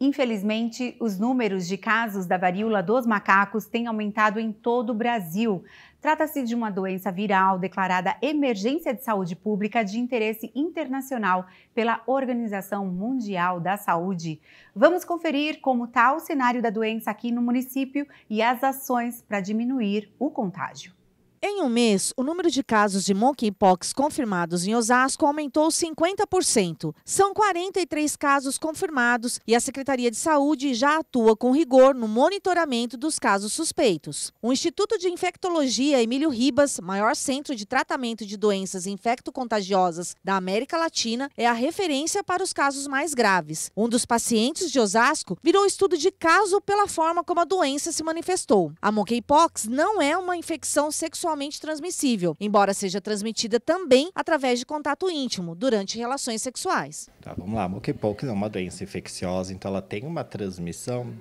Infelizmente, os números de casos da varíola dos macacos têm aumentado em todo o Brasil. Trata-se de uma doença viral declarada emergência de saúde pública de interesse internacional pela Organização Mundial da Saúde. Vamos conferir como está o cenário da doença aqui no município e as ações para diminuir o contágio. Em um mês, o número de casos de monkeypox confirmados em Osasco aumentou 50%. São 43 casos confirmados e a Secretaria de Saúde já atua com rigor no monitoramento dos casos suspeitos. O Instituto de Infectologia Emílio Ribas, maior centro de tratamento de doenças infecto-contagiosas da América Latina, é a referência para os casos mais graves. Um dos pacientes de Osasco virou estudo de caso pela forma como a doença se manifestou. A monkeypox não é uma infecção sexual sexualmente transmissível, embora seja transmitida também através de contato íntimo durante relações sexuais. Tá, vamos lá. Monkeypox é uma doença infecciosa, então ela tem uma transmissão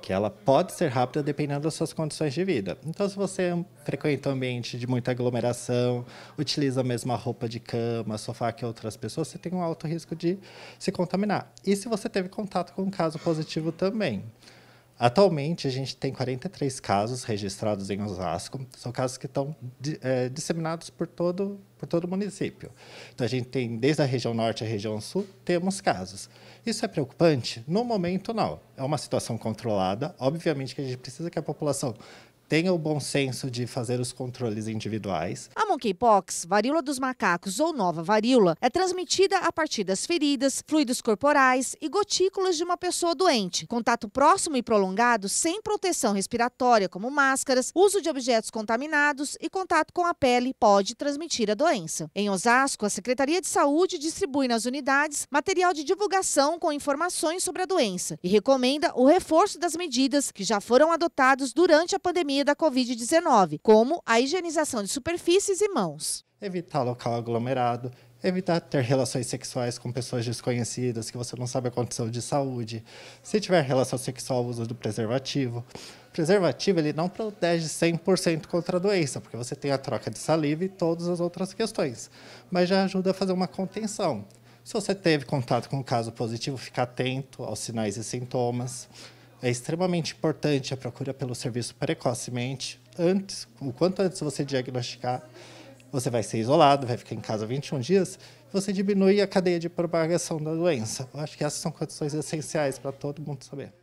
que ela pode ser rápida dependendo das suas condições de vida. Então, se você frequenta um ambiente de muita aglomeração, utiliza a mesma roupa de cama, sofá que outras pessoas, você tem um alto risco de se contaminar. E se você teve contato com um caso positivo também. Atualmente, a gente tem 43 casos registrados em Osasco. São casos que estão é, disseminados por todo, por todo o município. Então, a gente tem desde a região norte à região sul, temos casos. Isso é preocupante? No momento, não. É uma situação controlada. Obviamente que a gente precisa que a população tenha o bom senso de fazer os controles individuais. A monkeypox, varíola dos macacos ou nova varíola, é transmitida a partir das feridas, fluidos corporais e gotículas de uma pessoa doente. Contato próximo e prolongado sem proteção respiratória, como máscaras, uso de objetos contaminados e contato com a pele pode transmitir a doença. Em Osasco, a Secretaria de Saúde distribui nas unidades material de divulgação com informações sobre a doença e recomenda o reforço das medidas que já foram adotadas durante a pandemia pandemia da Covid-19, como a higienização de superfícies e mãos. Evitar local aglomerado, evitar ter relações sexuais com pessoas desconhecidas que você não sabe a condição de saúde. Se tiver relação sexual, uso do preservativo. O preservativo ele não protege 100% contra a doença, porque você tem a troca de saliva e todas as outras questões, mas já ajuda a fazer uma contenção. Se você teve contato com um caso positivo, ficar atento aos sinais e sintomas é extremamente importante a procura pelo serviço precocemente. Antes, o quanto antes você diagnosticar, você vai ser isolado, vai ficar em casa 21 dias, você diminui a cadeia de propagação da doença. Eu acho que essas são condições essenciais para todo mundo saber.